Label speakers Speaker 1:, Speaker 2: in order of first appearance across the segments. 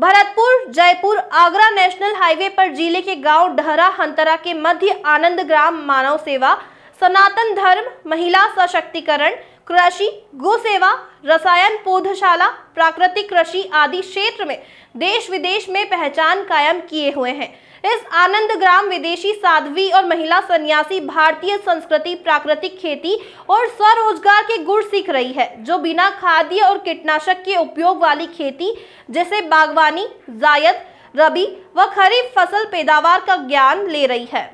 Speaker 1: Bharatpur Jaipur Agra national highway पर जिले के गांव डहरा हंतरा के मध्य आनंद ग्राम मानव सेवा सनातन धर्म महिला सशक्तिकरण कृषि गो सेवा रसायन पौधशाला प्राकृतिक कृषि आदि क्षेत्र में देश विदेश में पहचान कायम किए हुए हैं इस आनंद ग्राम विदेशी साध्वी और महिला सन्यासी भारतीय संस्कृति प्राकृतिक खेती और स्वरोजगार के गुण सीख रही है जो बिना खाद्य और कीटनाशक के उपयोग वाली खेती जैसे बागवानी जायद रबी व खरीफ फसल पैदावार का ज्ञान ले रही है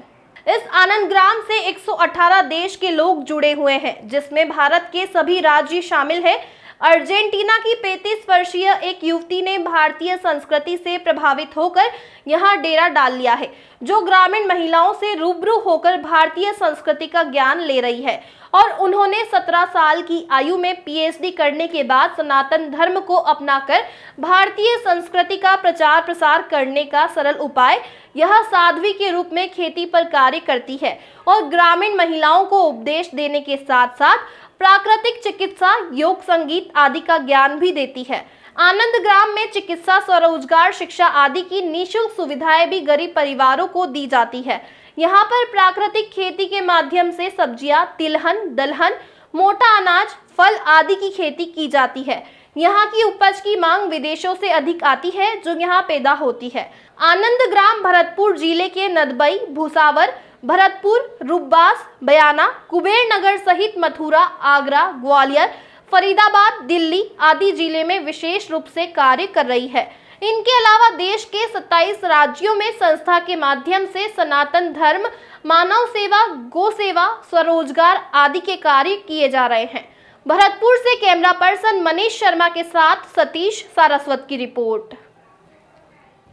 Speaker 1: इस आनंद ग्राम से 118 देश के लोग जुड़े हुए हैं जिसमें भारत के सभी राज्य शामिल हैं अर्जेंटीना की पैंतीस वर्षीय एक युवती ने भारतीय संस्कृति से प्रभावित होकर यहाँ डेरा डाल लिया है जो ग्रामीण महिलाओं से रूबरू होकर भारतीय संस्कृति का ज्ञान ले रही है और उन्होंने 17 साल की आयु में पीएचडी करने के बाद सनातन धर्म को अपनाकर भारतीय संस्कृति का प्रचार प्रसार करने का सरल उपाय यह साध्वी के रूप में खेती पर कार्य करती है और ग्रामीण महिलाओं को उपदेश देने के साथ साथ प्राकृतिक चिकित्सा योग संगीत आदि का ज्ञान भी देती है आनंद ग्राम में चिकित्सा स्वरोजगार शिक्षा आदि की निशुल्क सुविधाएं भी गरीब परिवारों को दी जाती है यहाँ पर प्राकृतिक खेती के माध्यम से सब्जियां तिलहन दलहन मोटा अनाज फल आदि की खेती की जाती है यहाँ की उपज की मांग विदेशों से अधिक आती है जो यहाँ पैदा होती है आनंद ग्राम भरतपुर जिले के नदबई भूसावर भरतपुर रुब्बास बयाना कुबेर नगर सहित मथुरा आगरा ग्वालियर फरीदाबाद दिल्ली आदि जिले में विशेष रूप से कार्य कर रही है इनके अलावा देश के 27 राज्यों में संस्था के माध्यम से सनातन धर्म मानव सेवा गो सेवा स्वरोजगार आदि के कार्य किए जा रहे हैं भरतपुर से कैमरा पर्सन मनीष शर्मा के साथ सतीश सारस्वत की रिपोर्ट